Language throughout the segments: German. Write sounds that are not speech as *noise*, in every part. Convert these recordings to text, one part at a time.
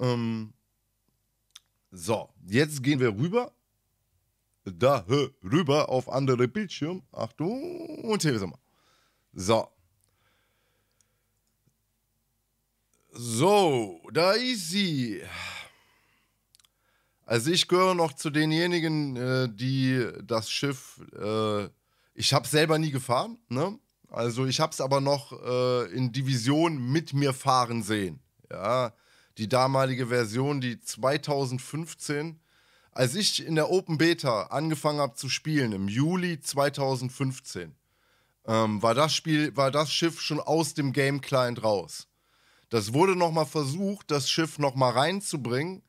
Ähm, so, jetzt gehen wir rüber. Da rüber auf andere Bildschirm. Achtung, und hier sind wir. So. So, da ist sie. Also ich gehöre noch zu denjenigen, äh, die das Schiff, äh, ich habe es selber nie gefahren, ne? Also ich habe es aber noch äh, in Division mit mir fahren sehen. Ja, die damalige Version, die 2015, als ich in der Open Beta angefangen habe zu spielen, im Juli 2015, ähm, war das Spiel, war das Schiff schon aus dem Game Client raus. Das wurde nochmal versucht, das Schiff nochmal reinzubringen,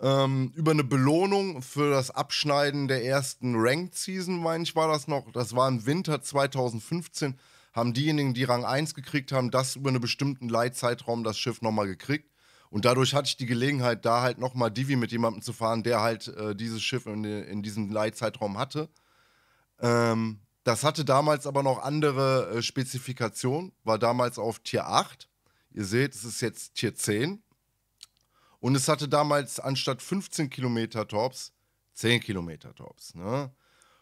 ähm, über eine Belohnung für das Abschneiden der ersten Ranked Season, meine ich, war das noch. Das war im Winter 2015, haben diejenigen, die Rang 1 gekriegt haben, das über einen bestimmten Leitzeitraum das Schiff nochmal gekriegt. Und dadurch hatte ich die Gelegenheit, da halt nochmal Divi mit jemandem zu fahren, der halt äh, dieses Schiff in, in, diesem Leihzeitraum hatte. Ähm, das hatte damals aber noch andere äh, Spezifikationen, war damals auf Tier 8. Ihr seht, es ist jetzt Tier 10. Und es hatte damals anstatt 15 Kilometer Torps 10 Kilometer Torps. Ne?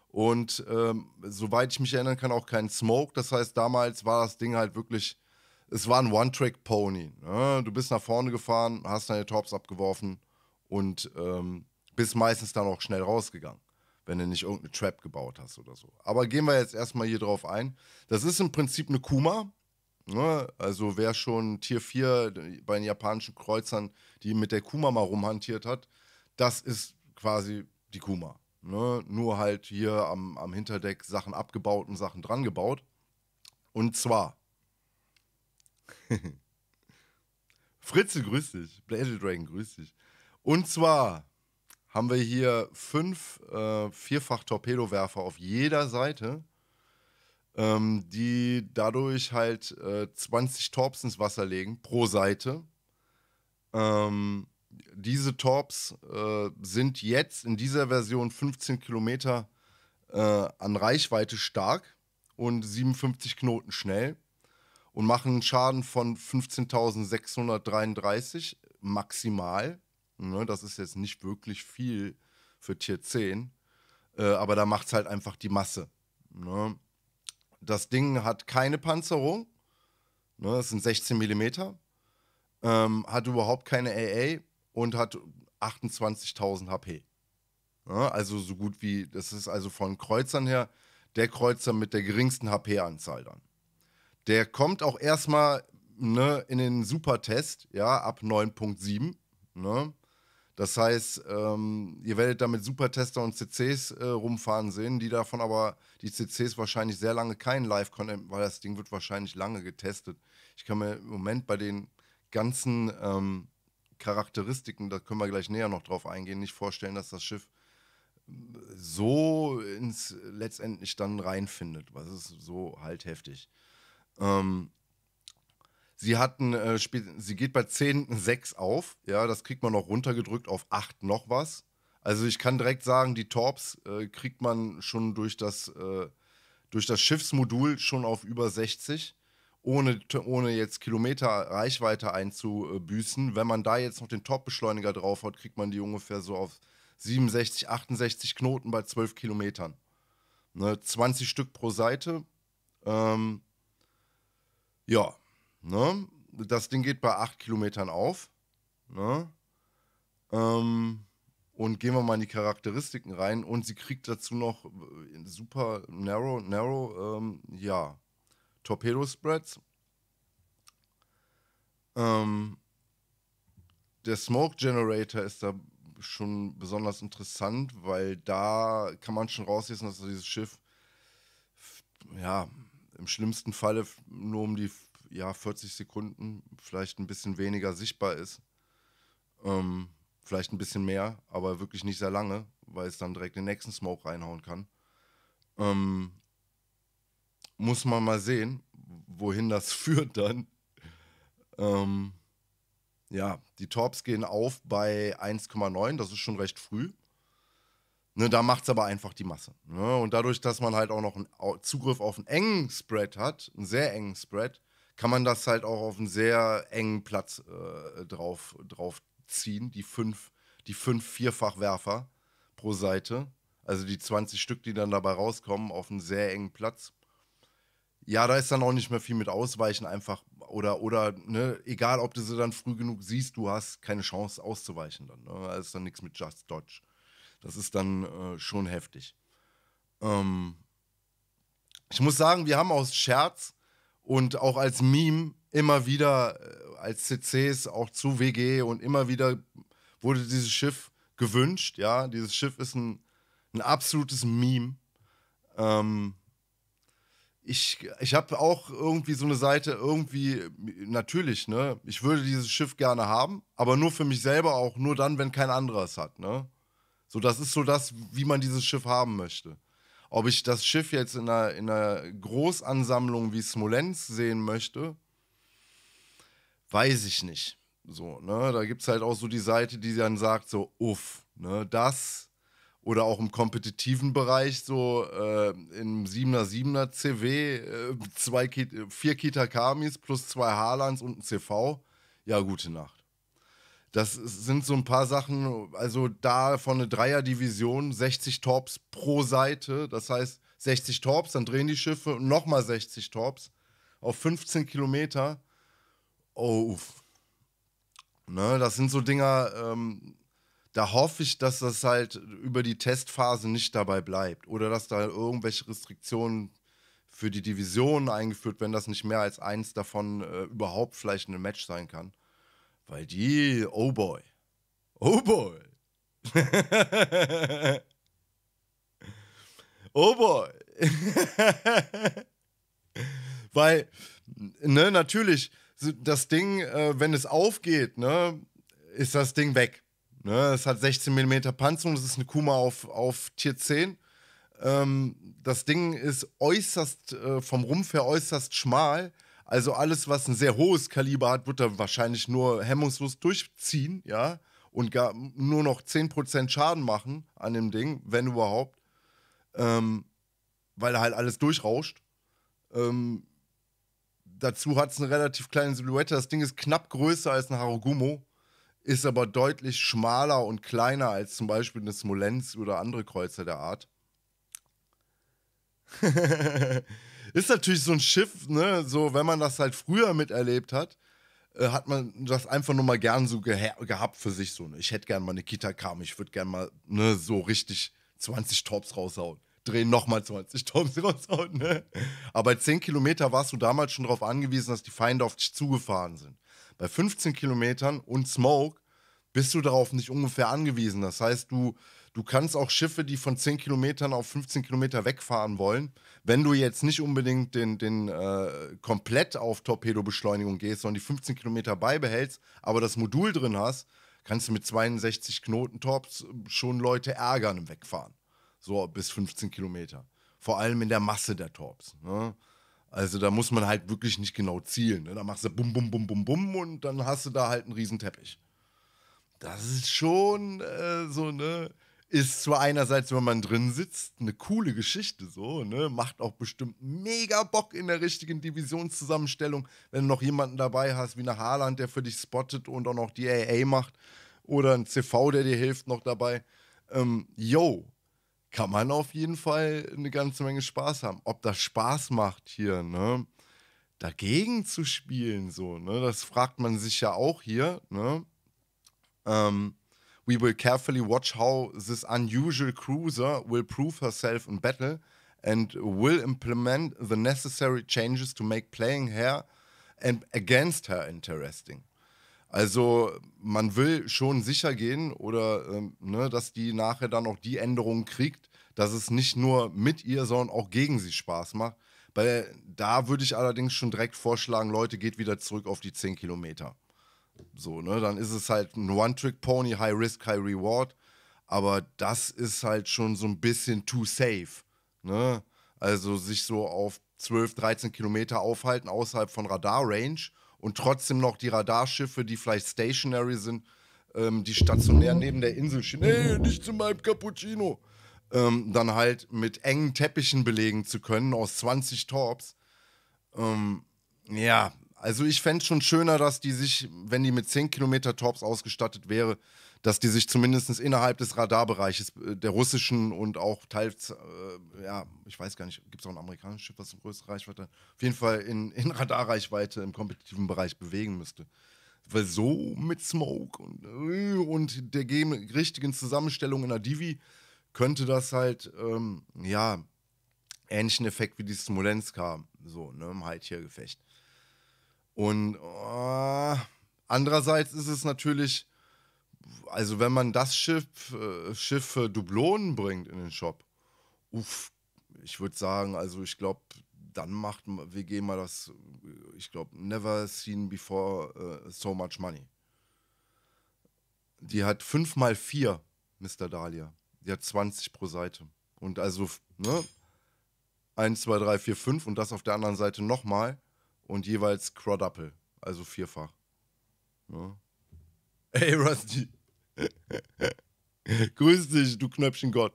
Und ähm, soweit ich mich erinnern kann, auch kein Smoke. Das heißt, damals war das Ding halt wirklich es war ein One-Track-Pony. Ne? Du bist nach vorne gefahren, hast deine Tops abgeworfen und ähm, bist meistens dann auch schnell rausgegangen, wenn du nicht irgendeine Trap gebaut hast oder so. Aber gehen wir jetzt erstmal hier drauf ein. Das ist im Prinzip eine Kuma. Ne? Also wer schon Tier 4 bei den japanischen Kreuzern, die mit der Kuma mal rumhantiert hat, das ist quasi die Kuma. Ne? Nur halt hier am, am Hinterdeck Sachen abgebaut und Sachen dran gebaut. Und zwar *laughs* Fritze, grüß dich. Blade Dragon, grüß dich. Und zwar haben wir hier fünf äh, Vierfach-Torpedowerfer auf jeder Seite, ähm, die dadurch halt äh, 20 Torps ins Wasser legen pro Seite. Ähm, diese Torps äh, sind jetzt in dieser Version 15 Kilometer äh, an Reichweite stark und 57 Knoten schnell und machen einen Schaden von 15.633 maximal. Ne, das ist jetzt nicht wirklich viel für Tier 10, äh, aber da macht es halt einfach die Masse. Ne. Das Ding hat keine Panzerung, ne, das sind 16 mm, ähm, hat überhaupt keine AA und hat 28.000 HP. Ja, also so gut wie, das ist also von Kreuzern her der Kreuzer mit der geringsten HP-Anzahl dann. Der kommt auch erstmal ne, in den Supertest, ja, ab 9.7. Ne? Das heißt, ähm, ihr werdet damit Supertester und CCs äh, rumfahren sehen, die davon aber, die CCs wahrscheinlich sehr lange keinen Live-Content, weil das Ding wird wahrscheinlich lange getestet. Ich kann mir im Moment bei den ganzen ähm, Charakteristiken, da können wir gleich näher noch drauf eingehen, nicht vorstellen, dass das Schiff äh, so ins letztendlich dann reinfindet. Was ist so halt heftig. Ähm, sie hatten, äh, sie geht bei 10. 6 auf. Ja, das kriegt man noch runtergedrückt auf 8 noch was. Also ich kann direkt sagen, die Torps äh, kriegt man schon durch das, äh, durch das Schiffsmodul schon auf über 60, ohne, ohne jetzt Kilometer Reichweite einzubüßen. Wenn man da jetzt noch den Top-Beschleuniger drauf hat, kriegt man die ungefähr so auf 67, 68 Knoten bei 12 Kilometern. Ne, 20 Stück pro Seite. Ähm, ja, ne? Das Ding geht bei 8 Kilometern auf. Ne? Ähm, und gehen wir mal in die Charakteristiken rein. Und sie kriegt dazu noch äh, super narrow, narrow, ähm, ja, Torpedo-Spreads. Ähm, der Smoke Generator ist da schon besonders interessant, weil da kann man schon rauslesen, dass dieses Schiff ja im schlimmsten Falle nur um die ja, 40 Sekunden, vielleicht ein bisschen weniger sichtbar ist. Ähm, vielleicht ein bisschen mehr, aber wirklich nicht sehr lange, weil es dann direkt den nächsten Smoke reinhauen kann. Ähm, muss man mal sehen, wohin das *laughs* führt dann. Ähm, ja, die Torps gehen auf bei 1,9, das ist schon recht früh. Ne, da macht es aber einfach die Masse. Ne? Und dadurch, dass man halt auch noch einen Zugriff auf einen engen Spread hat, einen sehr engen Spread, kann man das halt auch auf einen sehr engen Platz äh, drauf, drauf ziehen. Die fünf, die fünf Vierfachwerfer pro Seite, also die 20 Stück, die dann dabei rauskommen, auf einen sehr engen Platz. Ja, da ist dann auch nicht mehr viel mit Ausweichen einfach oder, oder ne, egal ob du sie dann früh genug siehst, du hast keine Chance auszuweichen dann. Ne? Da ist dann nichts mit Just Dodge. Das ist dann äh, schon heftig. Ähm, ich muss sagen, wir haben aus Scherz und auch als Meme immer wieder äh, als CCs auch zu WG und immer wieder wurde dieses Schiff gewünscht. Ja, dieses Schiff ist ein, ein absolutes Meme. Ähm, ich, ich habe auch irgendwie so eine Seite, irgendwie, natürlich, ne? Ich würde dieses Schiff gerne haben, aber nur für mich selber auch, nur dann, wenn kein anderer es hat, ne? So, das ist so das, wie man dieses Schiff haben möchte. Ob ich das Schiff jetzt in einer, in einer Großansammlung wie Smolensk sehen möchte, weiß ich nicht. So, ne, da gibt es halt auch so die Seite, die dann sagt, so, uff, ne, das oder auch im kompetitiven Bereich, so äh, im 7er, 7er CW, äh, zwei Ki vier Kitakamis plus zwei Harlands und ein CV. Ja, gute Nacht. Das sind so ein paar Sachen, also da von Dreier-Division 60 Torps pro Seite, das heißt 60 Torps, dann drehen die Schiffe und nochmal 60 Torps auf 15 Kilometer. Oh, uff. Ne, das sind so Dinger, ähm, da hoffe ich, dass das halt über die Testphase nicht dabei bleibt oder dass da irgendwelche Restriktionen für die Divisionen eingeführt werden, dass nicht mehr als eins davon äh, überhaupt vielleicht ein Match sein kann. Weil die, oh boy. Oh boy. *laughs* oh boy. *laughs* Weil, ne, natürlich, das Ding, äh, wenn es aufgeht, ne, ist das Ding weg. Ne, es hat 16 mm Panzerung, das ist eine Kuma auf, auf Tier 10. Ähm, das Ding ist äußerst, äh, vom Rumpf her äußerst schmal. Also alles, was ein sehr hohes Kaliber hat, wird er wahrscheinlich nur hemmungslos durchziehen, ja. Und gar nur noch 10% Schaden machen an dem Ding, wenn überhaupt. Ähm, weil er halt alles durchrauscht. Ähm, dazu hat es eine relativ kleine Silhouette. Das Ding ist knapp größer als ein Haragumo, ist aber deutlich schmaler und kleiner als zum Beispiel eine Smolensk oder andere Kreuzer der Art. *laughs* Ist natürlich so ein Schiff, ne? So, wenn man das halt früher miterlebt hat, äh, hat man das einfach nur mal gern so gehabt für sich. So, ne? Ich hätte gern mal eine Kita Kram, ich würde gern mal ne, so richtig 20 Tops raushauen. Drehen nochmal 20 Tops *laughs* raushauen. Ne? Aber bei 10 Kilometer warst du damals schon darauf angewiesen, dass die Feinde auf dich zugefahren sind. Bei 15 Kilometern und Smoke bist du darauf nicht ungefähr angewiesen. Das heißt, du Du kannst auch Schiffe, die von 10 Kilometern auf 15 Kilometer wegfahren wollen, wenn du jetzt nicht unbedingt den, den äh, komplett auf Torpedobeschleunigung gehst, sondern die 15 Kilometer beibehältst, aber das Modul drin hast, kannst du mit 62 Knotentorps äh, schon Leute ärgern im Wegfahren. So bis 15 Kilometer. Vor allem in der Masse der Torps. Ne? Also da muss man halt wirklich nicht genau zielen. Ne? Da machst du bum, bum, bum, bum, bum und dann hast du da halt einen riesen Teppich. Das ist schon äh, so, ne? ist zwar einerseits, wenn man drin sitzt, eine coole Geschichte so, ne? Macht auch bestimmt mega Bock in der richtigen Divisionszusammenstellung, wenn du noch jemanden dabei hast, wie eine Haaland, der für dich spottet und auch noch die AA macht oder ein CV, der dir hilft, noch dabei. Ähm, yo, kann man auf jeden Fall eine ganze Menge Spaß haben. Ob das Spaß macht hier, ne? Dagegen zu spielen, so, ne? Das fragt man sich ja auch hier, ne? Ähm, We will carefully watch how this unusual cruiser will prove herself in battle and will implement the necessary changes to make playing her and against her interesting. Also man will schon sicher gehen oder ähm, ne, dass die nachher dann auch die Änderungen kriegt, dass es nicht nur mit ihr, sondern auch gegen sie Spaß macht. Weil da würde ich allerdings schon direkt vorschlagen, Leute, geht wieder zurück auf die 10 Kilometer. So, ne? Dann ist es halt ein One-Trick-Pony, High Risk, High Reward. Aber das ist halt schon so ein bisschen too safe. Ne? Also sich so auf 12, 13 Kilometer aufhalten außerhalb von Radar-Range und trotzdem noch die Radarschiffe, die vielleicht stationary sind, ähm, die stationär neben der Insel stehen. Hey, nicht zu meinem Cappuccino! Ähm, dann halt mit engen Teppichen belegen zu können aus 20 Torps. Ähm, ja, also ich fände es schon schöner, dass die sich, wenn die mit 10 Kilometer Tops ausgestattet wäre, dass die sich zumindest innerhalb des Radarbereiches äh, der russischen und auch teils, äh, ja, ich weiß gar nicht, gibt es auch ein amerikanisches Schiff, was eine größere Reichweite, auf jeden Fall in, in Radarreichweite im kompetitiven Bereich bewegen müsste. Weil so mit Smoke und, äh, und der Game richtigen Zusammenstellung in der Divi könnte das halt, ähm, ja, ähnlichen Effekt wie die Smolensk haben, so, ne, im Heidtier-Gefecht. Halt und oh, andererseits ist es natürlich, also wenn man das Schiff, äh, Schiff für Dublonen bringt in den Shop, uff, ich würde sagen, also ich glaube, dann macht WG mal das, ich glaube, never seen before uh, so much money. Die hat 5 mal 4, Mr. Dahlia. Die hat 20 pro Seite. Und also, ne? 1, 2, 3, 4, 5 und das auf der anderen Seite nochmal und jeweils Quadruple, also vierfach. Ja. Ey, Rusty. *laughs* grüß dich, du Knöpfchengott.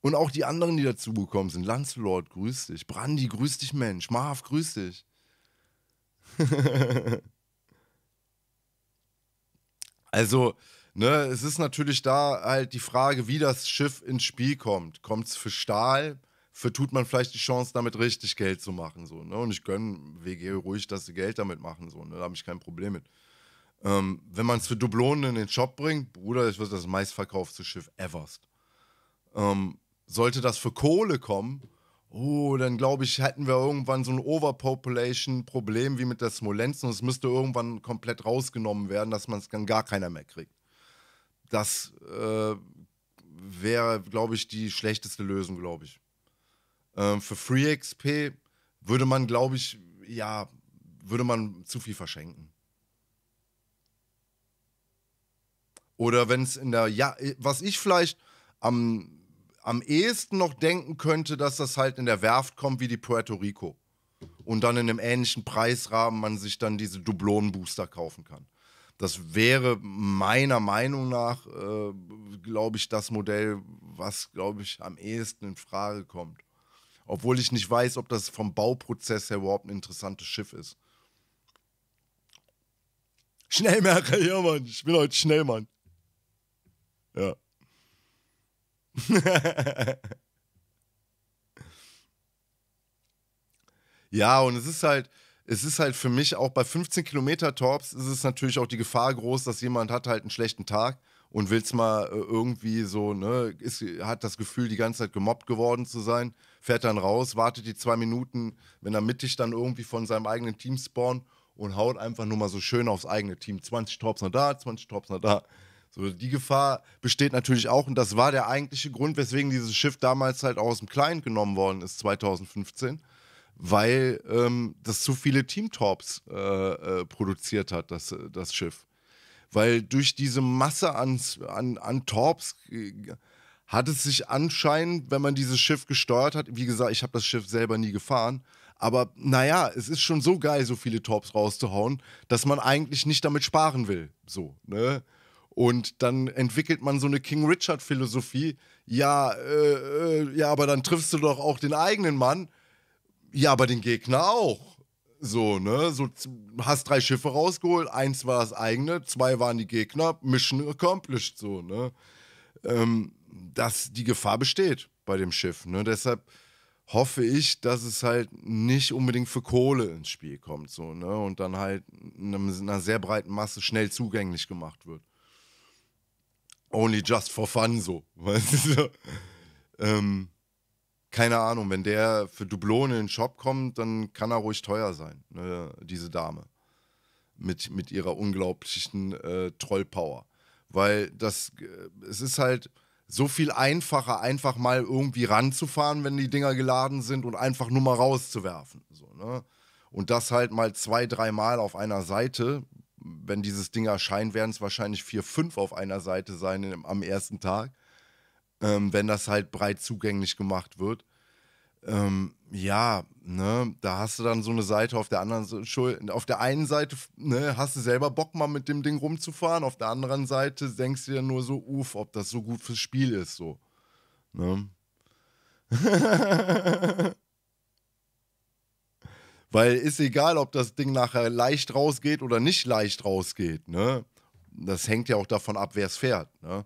Und auch die anderen, die dazugekommen sind. Lancelot, grüß dich. Brandy, grüß dich, Mensch. Marv, grüß dich. *laughs* also, ne, es ist natürlich da halt die Frage, wie das Schiff ins Spiel kommt. Kommt es für Stahl? vertut man vielleicht die Chance, damit richtig Geld zu machen. So, ne? Und ich gönne WG ruhig, dass sie Geld damit machen. So, ne? Da habe ich kein Problem mit. Ähm, wenn man es für Dublonen in den Shop bringt, Bruder, ich würde das meistverkaufte Schiff everst. Ähm, sollte das für Kohle kommen, oh, dann glaube ich, hätten wir irgendwann so ein Overpopulation-Problem wie mit der Smolensk und es müsste irgendwann komplett rausgenommen werden, dass man es dann gar keiner mehr kriegt. Das äh, wäre, glaube ich, die schlechteste Lösung, glaube ich. Äh, für Free XP würde man, glaube ich, ja, würde man zu viel verschenken. Oder wenn es in der, ja, äh, was ich vielleicht am, am ehesten noch denken könnte, dass das halt in der Werft kommt wie die Puerto Rico. Und dann in einem ähnlichen Preisrahmen man sich dann diese Dublonen-Booster kaufen kann. Das wäre meiner Meinung nach, äh, glaube ich, das Modell, was, glaube ich, am ehesten in Frage kommt. Obwohl ich nicht weiß, ob das vom Bauprozess her überhaupt ein interessantes Schiff ist. Schnell, Merkel, ja, Mann. Ich bin heute schnell, Mann. Ja. *laughs* ja, und es ist halt, es ist halt für mich auch bei 15 Kilometer Torps ist es natürlich auch die Gefahr groß, dass jemand hat halt einen schlechten Tag und willst mal äh, irgendwie so, ne, ist, hat das Gefühl, die ganze Zeit gemobbt geworden zu sein, fährt dann raus, wartet die zwei Minuten, wenn er mittig dann irgendwie von seinem eigenen Team spawnt und haut einfach nur mal so schön aufs eigene Team. 20 Torps noch da, 20 Torps noch da. So, die Gefahr besteht natürlich auch und das war der eigentliche Grund, weswegen dieses Schiff damals halt aus dem Client genommen worden ist, 2015, weil ähm, das zu viele Teamtorps äh, äh, produziert hat, das, äh, das Schiff weil durch diese Masse an, an, an Torps äh, hat es sich anscheinend, wenn man dieses Schiff gesteuert hat, wie gesagt, ich habe das Schiff selber nie gefahren, aber naja, es ist schon so geil, so viele Torps rauszuhauen, dass man eigentlich nicht damit sparen will. So, ne? Und dann entwickelt man so eine King Richard-Philosophie. Ja, äh, äh, ja, aber dann triffst du doch auch den eigenen Mann. Ja, aber den Gegner auch. So, ne? So, hast drei Schiffe rausgeholt, eins war das eigene, zwei waren die Gegner, Mission accomplished, so, ne? Ähm, dass die Gefahr besteht bei dem Schiff, ne? Deshalb hoffe ich, dass es halt nicht unbedingt für Kohle ins Spiel kommt, so, ne? Und dann halt in einer sehr breiten Masse schnell zugänglich gemacht wird. Only just for fun, so. *laughs* Weißt du? ähm, keine Ahnung, wenn der für Dublone in den Shop kommt, dann kann er ruhig teuer sein, ne, diese Dame. Mit, mit ihrer unglaublichen äh, Trollpower. Weil das, äh, es ist halt so viel einfacher, einfach mal irgendwie ranzufahren, wenn die Dinger geladen sind und einfach nur mal rauszuwerfen. So, ne? Und das halt mal zwei, dreimal auf einer Seite. Wenn dieses Ding erscheint, werden es wahrscheinlich vier, fünf auf einer Seite sein im, am ersten Tag ähm, wenn das halt breit zugänglich gemacht wird. Ähm, ja, ne, da hast du dann so eine Seite auf der anderen Seite. Auf der einen Seite ne, hast du selber Bock, mal mit dem Ding rumzufahren, auf der anderen Seite denkst du dir nur so, uff, ob das so gut fürs Spiel ist, so. Ne? *laughs* Weil ist egal, ob das Ding nachher leicht rausgeht oder nicht leicht rausgeht, ne? Das hängt ja auch davon ab, wer es fährt, ne?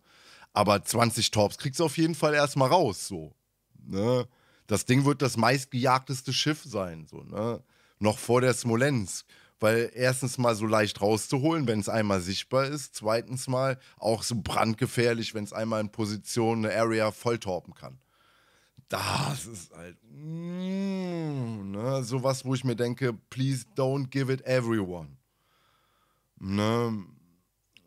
Aber 20 Torps kriegst du auf jeden Fall erstmal raus, so. Ne? Das Ding wird das meistgejagteste Schiff sein, so, ne? Noch vor der Smolensk. Weil erstens mal so leicht rauszuholen, wenn es einmal sichtbar ist. Zweitens mal auch so brandgefährlich, wenn es einmal in Position eine Area volltorpen kann. Das ist halt mm, ne, sowas, wo ich mir denke, please don't give it everyone. Ne?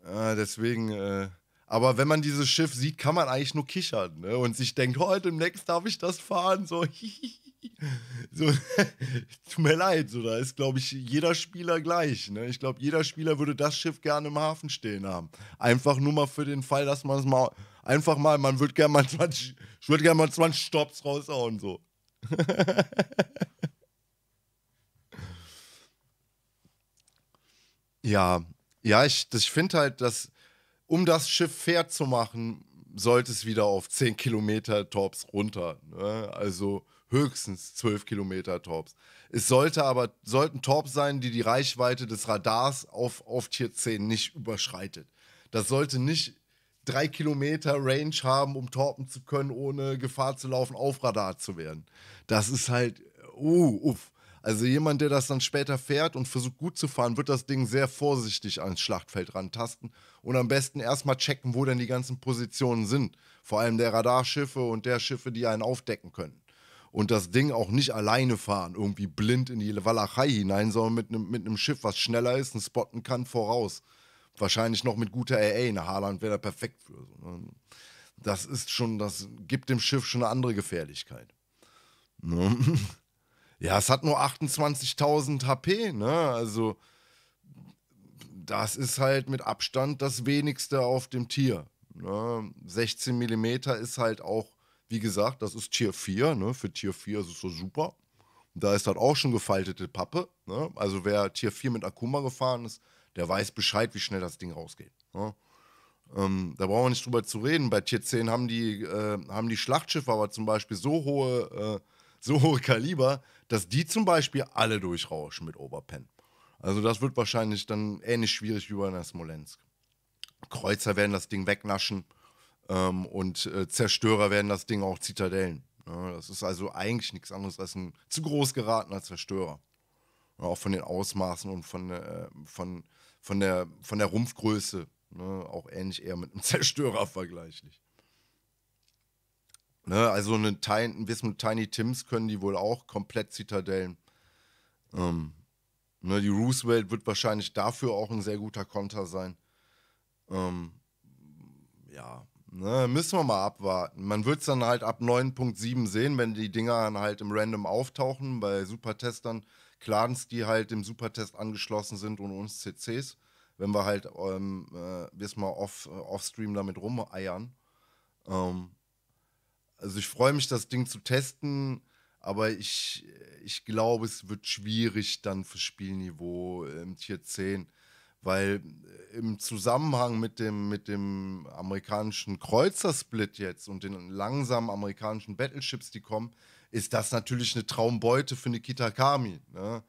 Ja, ah, deswegen, äh, aber wenn man dieses Schiff sieht, kann man eigentlich nur kichern ne? und sich denkt, heute oh, im Next darf ich das fahren. So, *laughs* so *laughs* tut mir leid, so, da ist, glaube ich, jeder Spieler gleich. Ne? Ich glaube, jeder Spieler würde das Schiff gerne im Hafen stehen haben. Einfach nur mal für den Fall, dass man es mal, einfach mal, man würde gerne mal 20, ich würde gerne mal 20 Stops raushauen, so. *laughs* ja, ja, ich, ich finde halt, dass um das Schiff fair zu machen, sollte es wieder auf 10 Kilometer Tops runter. Ne? Also höchstens 12 Kilometer Torps. Es sollte aber, sollten Torps sein, die die Reichweite des Radars auf, auf Tier 10 nicht überschreitet. Das sollte nicht drei Kilometer Range haben, um torpen zu können, ohne Gefahr zu laufen, auf Radar zu werden. Das ist halt, uh, uff. Also jemand, der das dann später fährt und versucht gut zu fahren, wird das Ding sehr vorsichtig ans Schlachtfeld rantasten und am besten erstmal checken, wo denn die ganzen Positionen sind. Vor allem der Radarschiffe und der Schiffe, die einen aufdecken können. Und das Ding auch nicht alleine fahren, irgendwie blind in die Walachei hinein, sondern mit einem mit nem Schiff, was schneller ist und spotten kann, voraus. Wahrscheinlich noch mit guter AA. In ne? Haaland wäre da perfekt für. Ne? Das ist schon, das gibt dem Schiff schon eine andere Gefährlichkeit. Ne? *laughs* Ja, es hat nur 28.000 HP, ne? Also, das ist halt mit Abstand das wenigste auf dem Tier. Ne? 16 mm ist halt auch, wie gesagt, das ist Tier 4, ne? Für Tier 4 ist es so super. Da ist halt auch schon gefaltete Pappe. Ne? Also wer Tier 4 mit Akuma gefahren ist, der weiß Bescheid, wie schnell das Ding rausgeht. Ne? Ähm, da brauchen wir nicht drüber zu reden. Bei Tier 10 haben die, äh, haben die Schlachtschiffe aber zum Beispiel so hohe äh, so hohe Kaliber, dass die zum Beispiel alle durchrauschen mit Oberpen. Also das wird wahrscheinlich dann ähnlich schwierig wie bei einer Smolensk. Kreuzer werden das Ding wegnaschen ähm, und äh, Zerstörer werden das Ding auch Zitadellen. Ja, ne, das ist also eigentlich nichts anderes als ein zu groß geratener Zerstörer. Ja, auch von den Ausmaßen und von, äh, von, von, der, von der Rumpfgröße. Ne, auch ähnlich eher mit einem *laughs* Zerstörer vergleichlich. Ne, also eine Tiny, ein bisschen Tiny Tims können die wohl auch komplett Zitadellen. Ähm, ne, die Roosevelt wird wahrscheinlich dafür auch ein sehr guter Konter sein. Ähm, ja, ne, müssen wir mal abwarten. Man wird es dann halt ab 9.7 sehen, wenn die Dinger dann halt im Random auftauchen. Bei Supertestern, Clans, die halt im Supertest angeschlossen sind und uns CCs. Wenn wir halt ähm, äh, mal äh, off-stream damit rumeiern. Ähm, also ich freue mich, das Ding zu testen, aber ich, ich glaube, es wird schwierig dann für Spielniveau im ähm, Tier 10. Weil äh, im Zusammenhang mit dem, mit dem amerikanischen Kreuzersplit jetzt und den langsamen amerikanischen Battleships, die kommen, ist das natürlich eine Traumbeute für Nikita Kami. Ne?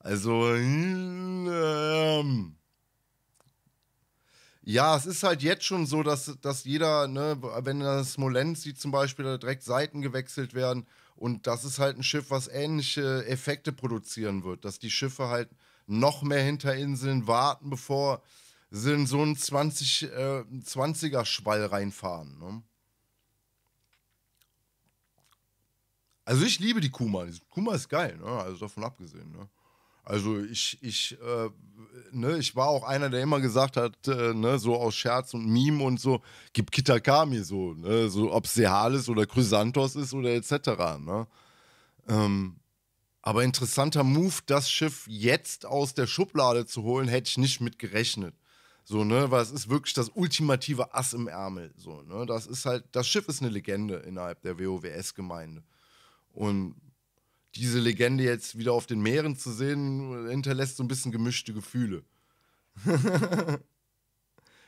Also, ähm, ja, es ist halt jetzt schon so, dass, dass jeder, ne, wenn er das Smolensk sieht zum Beispiel, da direkt Seiten gewechselt werden. Und das ist halt ein Schiff, was ähnliche Effekte produzieren wird, dass die Schiffe halt noch mehr hinter Inseln warten, bevor sie in so einen 20, 20er-Schwall äh, reinfahren. Ne? Also ich liebe die Kuma. Die Kuma ist geil, ne? also davon abgesehen. Ne? Also ich, ich, äh, ne, ich war auch einer, der immer gesagt hat, äh, ne, so aus Scherz und Meme und so, gib Kitakami so, ne, so ob es Sehalis oder Chrysanthos ist oder etc. Ne? Ähm, aber interessanter Move, das Schiff jetzt aus der Schublade zu holen, hätte ich nicht mit gerechnet. So, ne, weil es ist wirklich das ultimative Ass im Ärmel. So, ne? Das ist halt, das Schiff ist eine Legende innerhalb der WoWS-Gemeinde. Und diese Legende jetzt wieder auf den Meeren zu sehen, hinterlässt so ein bisschen gemischte Gefühle. *laughs*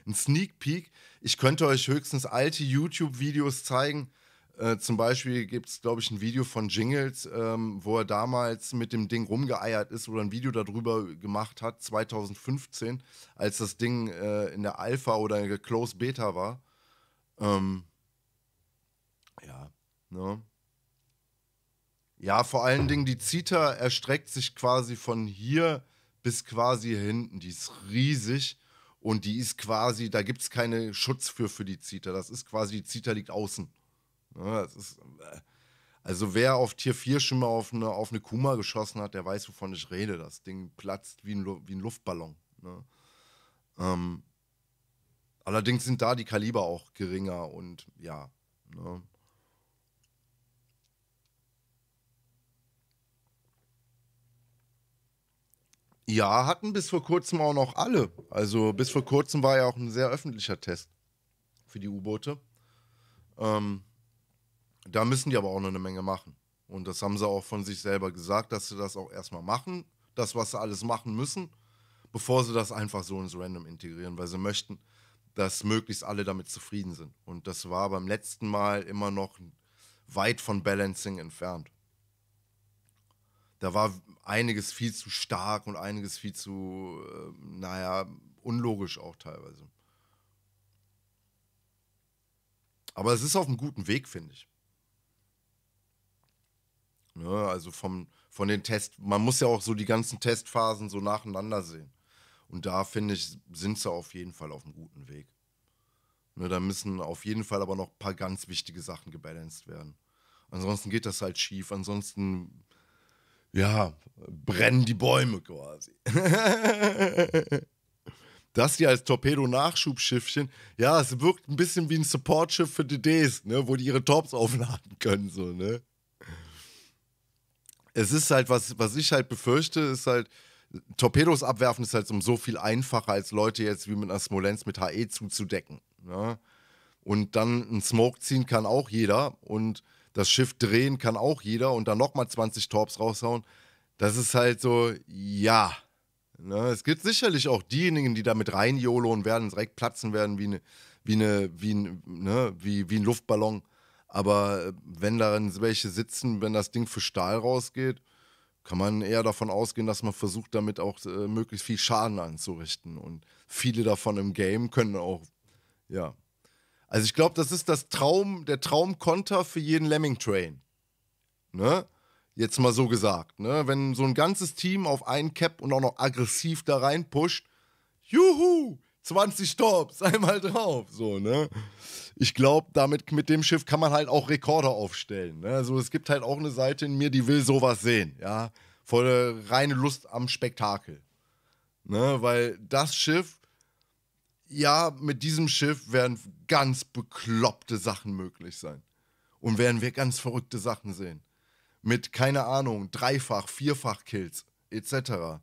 ein Sneak Peek. Ich könnte euch höchstens alte YouTube-Videos zeigen. Äh, zum Beispiel gibt es, glaube ich, ein Video von Jingles, ähm, wo er damals mit dem Ding rumgeeiert ist oder ein Video darüber gemacht hat, 2015, als das Ding äh, in der Alpha oder in der Closed Beta war. Ähm, ja, ne? Ja, vor allen Dingen die Zita erstreckt sich quasi von hier bis quasi hinten. Die ist riesig und die ist quasi, da gibt es keine Schutz für, für die Zita. Das ist quasi, die Zita liegt außen. Ja, ne, ist, äh, also wer auf Tier 4 schon mal auf eine, auf eine Kuma geschossen hat, der weiß, wovon ich rede. Das Ding platzt wie ein, wie ein Luftballon. Ne? Ähm, allerdings sind da die Kaliber auch geringer und ja. Ne? Ja, hatten bis vor kurzem auch noch alle. Also bis vor kurzem war ja auch ein sehr öffentlicher Test für die U-Boote. Ähm, da müssen die aber auch noch eine Menge machen. Und das haben sie auch von sich selber gesagt, dass sie das auch erstmal machen, das, was sie alles machen müssen, bevor sie das einfach so ins Random integrieren, weil sie möchten, dass möglichst alle damit zufrieden sind. Und das war beim letzten Mal immer noch weit von Balancing entfernt da war einiges viel zu stark und einiges viel zu, äh, naja, unlogisch auch teilweise. Aber es ist auf einem guten Weg, finde ich. Ne, also vom, von den Tests, man muss ja auch so die ganzen Testphasen so nacheinander sehen. Und da finde ich, sind sie auf jeden Fall auf einem guten Weg. Ne, da müssen auf jeden Fall aber noch ein paar ganz wichtige Sachen gebalanced werden. Ansonsten geht das halt schief. Ansonsten ja, brennen die Bäume quasi. *laughs* das hier als Torpedo-Nachschubschiffchen, ja, es wirkt ein bisschen wie ein Supportschiff für DDs, ne, wo die ihre Torps *laughs* aufladen können, so, ne. Es ist halt, was, was ich halt befürchte, ist halt, Torpedos abwerfen ist halt um so viel einfacher, als Leute jetzt wie mit einer Smolensk mit HE zuzudecken, ne. Und dann einen Smoke ziehen kann auch jeder und das Schiff drehen kann auch jeder und dann nochmal 20 Torps raushauen. Das ist halt so, ja. Ne? Es gibt sicherlich auch diejenigen, die damit reinjoloen werden, direkt platzen werden wie, ne, wie, ne, wie, ne, wie, wie ein Luftballon. Aber äh, wenn darin welche sitzen, wenn das Ding für Stahl rausgeht, kann man eher davon ausgehen, dass man versucht, damit auch äh, möglichst viel Schaden anzurichten. Und viele davon im Game können auch, ja, also ich glaube, das ist das Traum, der Traumkonter für jeden Lemming Train. Ne? Jetzt mal so gesagt. Ne? Wenn so ein ganzes Team auf einen Cap und auch noch aggressiv da rein pusht, juhu, 20 Stops, *laughs* einmal drauf. So, ne? Ich glaube, damit mit dem Schiff kann man halt auch Rekorde aufstellen. Ne? Also es gibt halt auch eine Seite in mir, die will sowas sehen, ja. Volle reine Lust am Spektakel. Ne? Weil das Schiff ja, mit diesem Schiff werden ganz bekloppte Sachen möglich sein. Und werden wir ganz verrückte Sachen sehen. Mit, keine Ahnung, Dreifach-, Vierfach-Kills etc.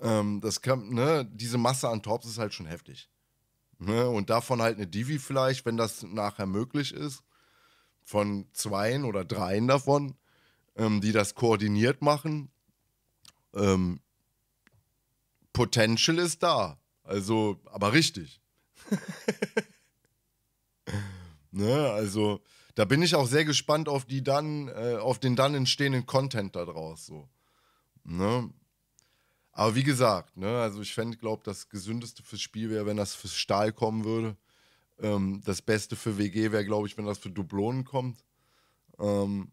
Ähm, das kann, ne, diese Masse an Torps ist halt schon heftig. Ne? Und davon halt eine Divi vielleicht, wenn das nachher möglich ist, von zweien oder dreien davon, ähm, die das koordiniert machen. Ähm, Potential ist da. Also, aber richtig. *laughs* ne, also, da bin ich auch sehr gespannt auf die dann, äh, auf den dann entstehenden Content daraus. So. Ne? Aber wie gesagt, ne, also ich fände, glaube das Gesündeste fürs Spiel wäre, wenn das für Stahl kommen würde. Ähm, das Beste für WG wäre, glaube ich, wenn das für Dublonen kommt. Ähm,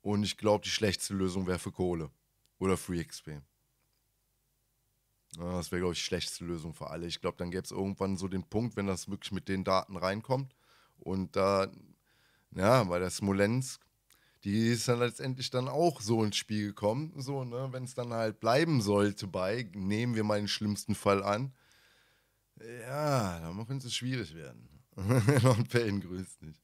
und ich glaube, die schlechteste Lösung wäre für Kohle oder Free XP. Ah, das wäre, glaube ich, die schlechteste Lösung für alle. Ich glaube, dann gäbe es irgendwann so den Punkt, wenn das wirklich mit den Daten reinkommt. Und da, ja, bei der Smolensk, die ist dann letztendlich dann auch so ins Spiel gekommen. So, ne, wenn es dann halt bleiben sollte bei, nehmen wir mal den schlimmsten Fall an. Ja, dann könnte es schwierig werden. Und *laughs* Payne grüßt nicht.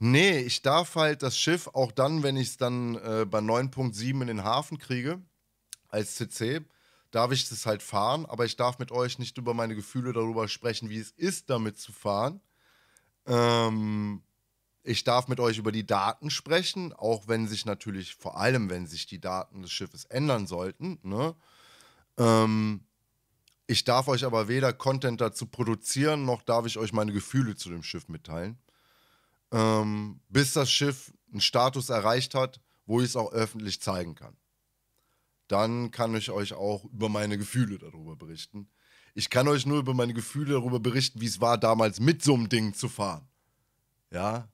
Nee, ich darf halt das Schiff auch dann, wenn ich es dann äh, bei 9.7 in den Hafen kriege, als CC darf ich das halt fahren, aber ich darf mit euch nicht über meine Gefühle darüber sprechen, wie es ist, damit zu fahren. Ähm, ich darf mit euch über die Daten sprechen, auch wenn sich natürlich, vor allem wenn sich die Daten des Schiffes ändern sollten. Ne? Ähm, ich darf euch aber weder Content dazu produzieren, noch darf ich euch meine Gefühle zu dem Schiff mitteilen. Ähm, bis das Schiff einen Status erreicht hat, wo ich es auch öffentlich zeigen kann dann kann ich euch auch über meine Gefühle darüber berichten. Ich kann euch nur über meine Gefühle darüber berichten, wie es war, damals mit so einem Ding zu fahren. Ja?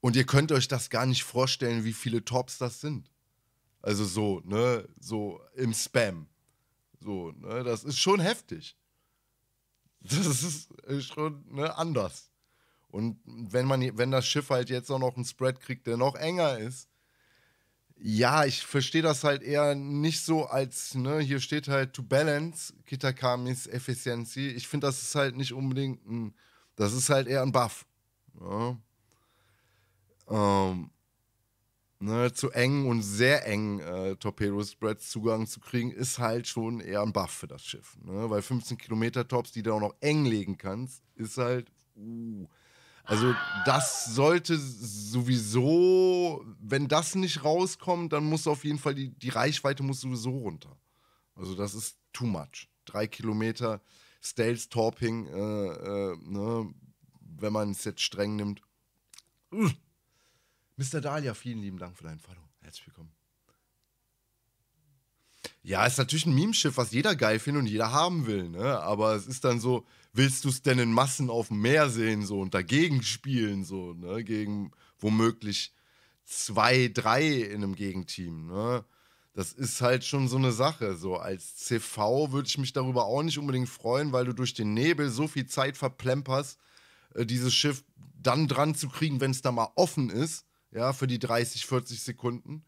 Und ihr könnt euch das gar nicht vorstellen, wie viele Tops das sind. Also so, ne? So im Spam. So, ne? Das ist schon heftig. *laughs* Das ist schon ne, anders. Und wenn, man, wenn das Schiff halt jetzt auch noch einen Spread kriegt, der noch enger ist, ja, ich verstehe das halt eher nicht so als, ne, hier steht halt to balance Kitakamis Efficiency. Ich finde, das ist halt nicht unbedingt ein, das ist halt eher ein Buff. Ja. Ähm, ne, zu engen und sehr engen äh, Torpedo-Spreads Zugang zu kriegen, ist halt schon eher ein Buff für das Schiff. Ne? Weil 15 Kilometer Tops, die du auch noch eng legen kannst, ist halt, uh, also das sollte sowieso, wenn das nicht rauskommt, dann muss auf jeden Fall die, die Reichweite muss sowieso runter. Also das ist too much. Drei Kilometer Stales Torping, äh, äh, ne, wenn man es jetzt streng nimmt. Uh. Mr. Dahlia, vielen lieben Dank für deinen Follow. Herzlich willkommen. Ja, ist natürlich ein Meme-Schiff, was jeder geil findet und jeder haben will, ne? Aber es ist dann so, willst du es denn in Massen auf dem Meer sehen so und dagegen spielen so, ne? Gegen womöglich zwei, drei in einem Gegenteam, ne? Das ist halt schon so eine Sache. So als CV würde ich mich darüber auch nicht unbedingt freuen, weil du durch den Nebel so viel Zeit verplemperst, äh, dieses Schiff dann dran zu kriegen, wenn es da mal offen ist, ja, für die 30, 40 Sekunden.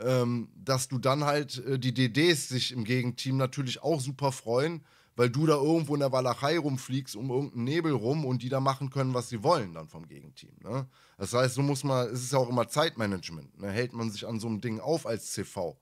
Ähm, dass du dann halt äh, die DDs sich im Gegenteam natürlich auch super freuen, weil du da irgendwo in der Walachei rumfliegst, um irgendeinen Nebel rum und die da machen können, was sie wollen, dann vom Gegenteam. Ne? Das heißt, so muss man, es ist ja auch immer Zeitmanagement. Ne? Hält man sich an so einem Ding auf als CV?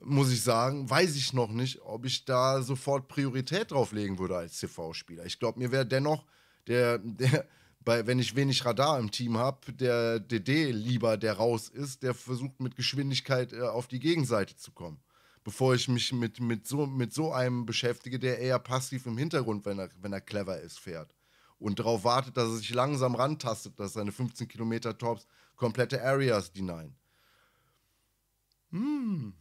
Muss ich sagen, weiß ich noch nicht, ob ich da sofort Priorität drauflegen würde als CV-Spieler. Ich glaube, mir wäre dennoch der, *laughs* der bei, wenn ich wenig Radar im Team habe, der DD lieber, der raus ist, der versucht mit Geschwindigkeit äh, auf die Gegenseite zu kommen bevor ich mich mit, mit, so, mit so einem beschäftige, der eher passiv im Hintergrund, wenn er, wenn er clever ist, fährt. Und darauf wartet, dass er sich langsam rantastet, dass seine 15 Kilometer Tops komplette Areas denyen. Hm.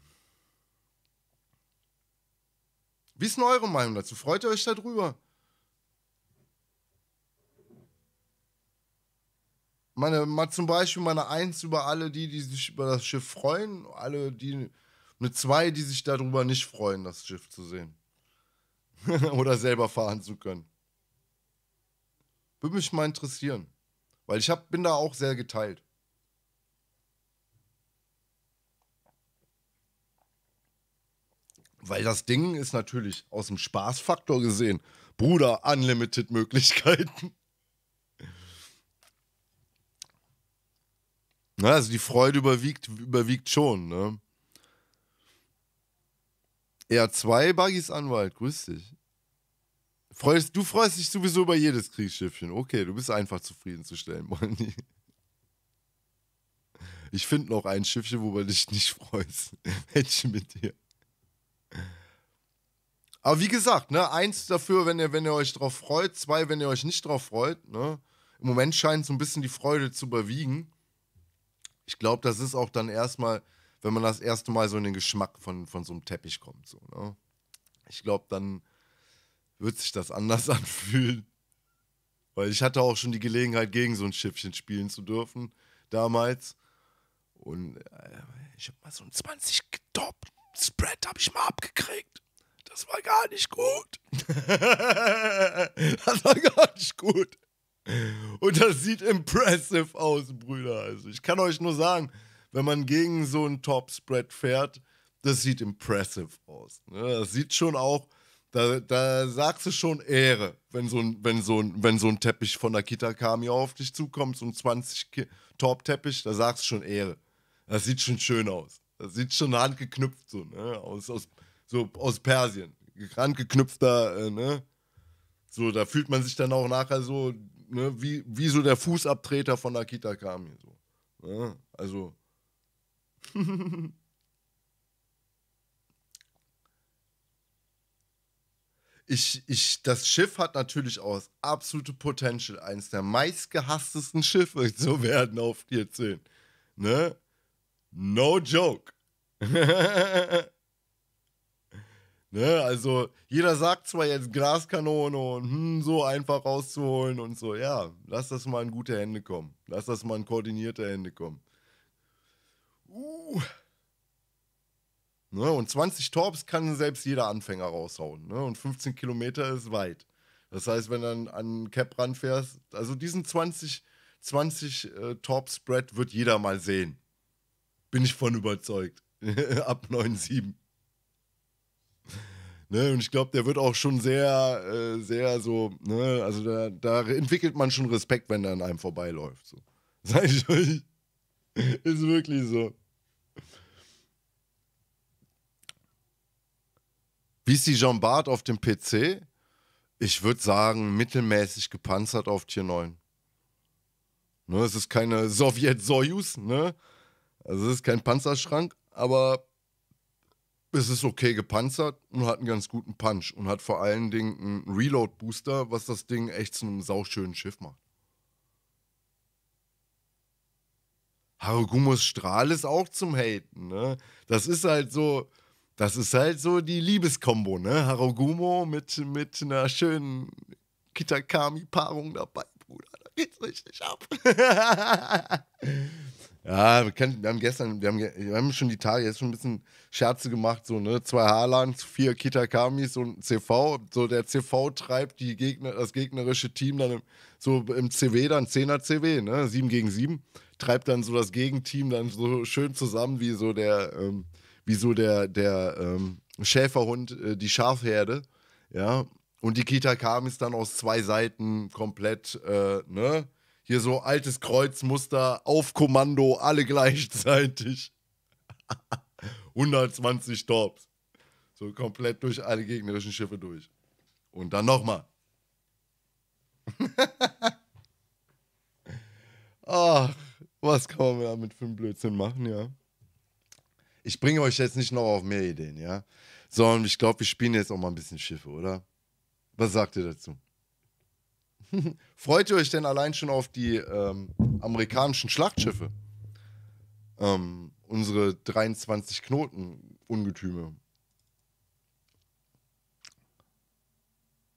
Wie ist denn eure Meinung dazu? Freut ihr euch darüber? Meine, mal zum Beispiel meine Eins über alle die, die sich über das Schiff freuen, alle die, mit zwei, die sich darüber nicht freuen, das Schiff zu sehen. *laughs* Oder selber fahren zu können. Würde mich mal interessieren. Weil ich hab, bin da auch sehr geteilt. Weil das Ding ist natürlich aus dem Spaßfaktor gesehen, Bruder, unlimited Möglichkeiten. *laughs* Also die Freude überwiegt, überwiegt schon, ne? Ja, zwei Buggys Anwalt, grüß dich. Freust, du freust dich sowieso über jedes Kriegsschiffchen. Okay, du bist einfach zufriedenzustellen, *laughs* Molly. Ich finde noch ein Schiffchen, wo worüber dich nicht freust. Mädchen *laughs* mit dir. Aber wie gesagt, ne, eins dafür, wenn ihr, wenn ihr euch drauf freut, zwei, wenn ihr euch nicht drauf freut. Ne? Im Moment scheint so ein bisschen die Freude zu überwiegen. Ich glaube, das ist auch dann erstmal wenn man das erste Mal so in den Geschmack von, von so einem Teppich kommt. So, ne? Ich glaube, dann wird sich das anders *laughs* anfühlen. Weil ich hatte auch schon die Gelegenheit, gegen so ein Schiffchen spielen zu dürfen, damals. Und äh, ich habe mal so ein 20 Top Spread habe ich mal abgekriegt. Das war gar nicht gut. *laughs* das war gar nicht gut. Und das sieht impressive aus, Brüder. Also ich kann euch nur sagen, wenn man gegen so einen Top-Spread fährt, das sieht impressive aus. Ne? Das sieht schon auch, da, da sagst du schon Ehre, wenn so ein, wenn so ein, wenn so ein Teppich von Akita Kami auf dich zukommt, so ein 20 Top-Teppich, da sagst du schon Ehre. Das sieht schon schön aus. Das sieht schon handgeknüpft so, ne? Aus, aus, so aus Persien. Handgeknüpfter, äh, ne? So, da fühlt man sich dann auch nachher so, ne, wie, wie so der Fußabtreter von Akita Kami. So. Ja, ne? also, *laughs* ich, ich, das Schiff hat natürlich auch das absolute Potential, eines der meistgehasstesten Schiffe zu *laughs* werden auf 14. Ne? No joke. *laughs* ne? Also, jeder sagt zwar jetzt Glaskanone und hm, so einfach rauszuholen und so. Ja, lass das mal in gute Hände kommen. Lass das mal in koordinierte Hände kommen. Uh. Ne, und 20 Torps kann selbst jeder Anfänger raushauen. Ne? Und 15 Kilometer ist weit. Das heißt, wenn du an, an Cap ranfährst, also diesen 20, 20 äh, Torp-Spread wird jeder mal sehen. Bin ich von überzeugt. *laughs* Ab 9,7. Ne, und ich glaube, der wird auch schon sehr, äh, sehr so, ne, also da, da, entwickelt man schon Respekt, wenn er an einem vorbeiläuft. So. *laughs* Sag ich euch. Ist wirklich so. Wie ist die Jean Bart auf dem PC, ich würde sagen, mittelmäßig gepanzert auf Tier 9. Ne, es ist keine Sowjet-Soyuz, ne? Also es ist kein Panzerschrank, aber es ist okay gepanzert und hat einen ganz guten Punch und hat vor allen Dingen einen Reload-Booster, was das Ding echt zu einem sauschönen Schiff macht. Harugumos Strahl ist auch zum Haten, ne? Das ist halt so, das ist halt so die Liebeskombo, ne? Harogumo mit, mit einer schönen Kitakami-Paarung dabei, Bruder. Da geht's richtig ab. *laughs* ja, wir, können, wir, haben gestern, wir haben, wir haben schon die Tage jetzt schon ein bisschen Scherze gemacht, so, ne? Zwei Haarlands, vier Kitakamis und CV. So, der CV treibt die Gegner, das gegnerische Team dann im, so im CW, dann 10er CW, ne? 7 gegen 7. Treibt dann so das Gegenteam dann so schön zusammen, wie so der. Ähm, so der, der ähm, Schäferhund äh, die Schafherde, ja, und die Kita kam Kamis dann aus zwei Seiten komplett, äh, ne? Hier so altes Kreuzmuster, auf Kommando, alle gleichzeitig. 120 *laughs* Torps. So komplett durch alle gegnerischen Schiffe durch. Und dann nochmal. *laughs* Ach, was kann man damit für einen Blödsinn machen, ja? ich bringe euch jetzt nicht noch auf mehr Ideen, ja? Sondern ich glaube, wir spielen jetzt auch mal ein bisschen Schiffe, oder? Was sagt ihr dazu? *laughs* Freut ihr euch denn allein schon auf die ähm, amerikanischen Schlachtschiffe? Ähm, unsere 23 Knoten Ungetüme.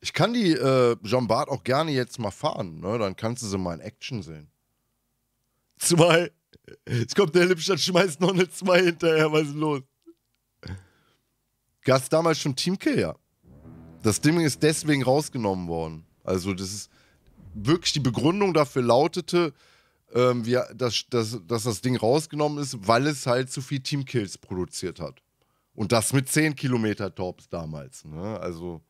Ich kann die äh, Jean Bart auch gerne jetzt mal fahren, ne? Dann kannst du sie mal in Action sehen. Zwei. Jetzt kommt der Lippstadt, schmeißt noch eine 2 hinterher, was ist los? Gast damals schon Teamkill, ja. Das Ding ist deswegen rausgenommen worden. Also, das ist wirklich die Begründung dafür lautete, ähm, wir, dass, dass, dass das Ding rausgenommen ist, weil es halt zu viel Teamkills produziert hat. Und das mit 10 Kilometer Tops damals. Ne? Also.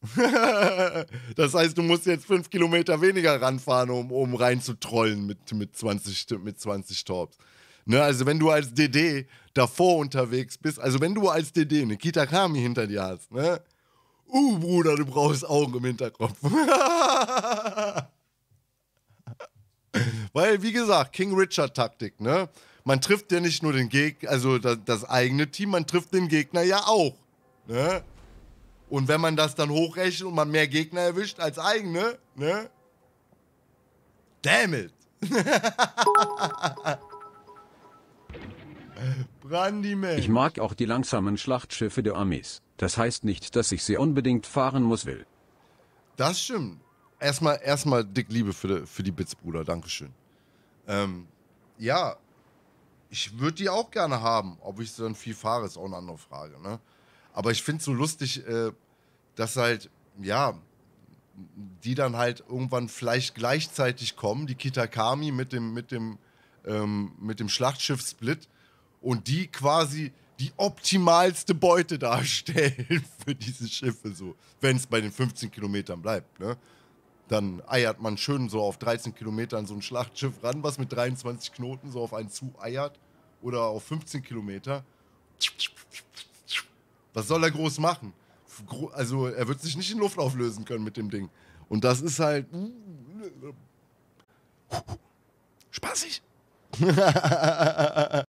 *laughs* das heißt, du musst jetzt fünf Kilometer weniger ranfahren, um, um rein zu trollen mit, mit 20, mit 20 Torps. Ne, also wenn du als DD davor unterwegs bist, also wenn du als DD eine Kitakami hinter dir hast, ne? Uh, Bruder, du brauchst Augen im Hinterkopf. *laughs* Weil, wie gesagt, King Richard-Taktik, ne? Man trifft ja nicht nur den Gegner, also das, das eigene Team, man trifft den Gegner ja auch. Ne? Und wenn man das dann hochrechnet und man mehr Gegner erwischt als eigene, ne? Damn it! *laughs* Brandyman. Ich mag auch die langsamen Schlachtschiffe der Armees. Das heißt nicht, dass ich sie unbedingt fahren muss will. Das stimmt. Erstmal, erstmal dick Liebe für, für die Bits, Bruder. Dankeschön. Ähm, ja, ich würde die auch gerne haben. Ob ich sie dann viel fahre, ist auch eine andere Frage. Ne? Aber ich finde es so lustig, äh, dass halt, ja, die dann halt irgendwann vielleicht gleichzeitig kommen, die Kitakami mit dem, mit dem, ähm, mit dem Schlachtschiff Split und die quasi die optimalste Beute darstellen *laughs* für diese Schiffe, so. Wenn es bei den 15 Kilometern bleibt, ne? Dann eiert man schön so auf 13 Kilometern so ein Schlachtschiff ran, was mit 23 Knoten so auf einen zu eiert oder auf 15 Kilometer. Was soll er groß machen? Also, er wird sich nicht in Luft auflösen können mit dem Ding. Und das ist halt. Uh, ne, ne. Spaßig. *laughs*